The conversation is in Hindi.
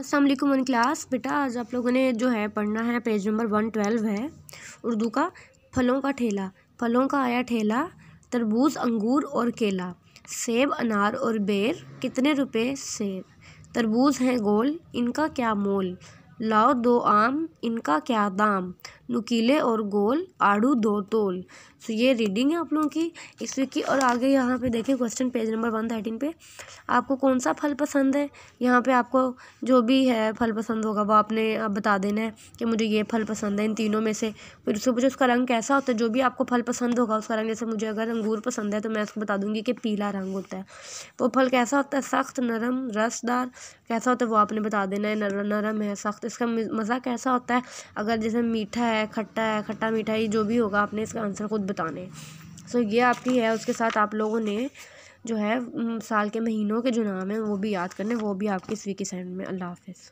असल मन क्लास बेटा आज आप लोगों ने जो है पढ़ना है पेज नंबर वन ट्वेल्व है उर्दू का फलों का ठेला फलों का आया ठेला तरबूज अंगूर और केला सेब अनार और बेर कितने रुपए सेब तरबूज हैं गोल इनका क्या मोल लाओ दो आम इनका क्या दाम नुकीले और गोल आड़ू दो तोल सो ये रीडिंग है आप लोगों की इस वीक की और आगे यहाँ पे देखें question page number one thirteen पे आपको कौन सा फल पसंद है यहाँ पे आपको जो भी है फल पसंद होगा वो आपने आप बता देना है कि मुझे ये फल पसंद है इन तीनों में से फिर उसको मुझे उसका रंग कैसा होता है जो भी आपको फल पसंद होगा उसका रंग जैसे मुझे अगर अंगूर पसंद है तो मैं उसको बता दूँगी कि पीला रंग होता है वो फल कैसा होता है सख्त नरम रसदार कैसा होता है वो आपने बता देना है नरम है सख्त इसका मज़ा कैसा होता है अगर जैसे मीठा है है खट्टा है खट्टा मीठा ये जो भी होगा आपने इसका आंसर खुद बताने सो so, ये आपकी है उसके साथ आप लोगों ने जो है साल के महीनों के जो नाम हैं वो भी याद करने वो भी आपकी स्वीकी की साइड में अल्लाह हाफ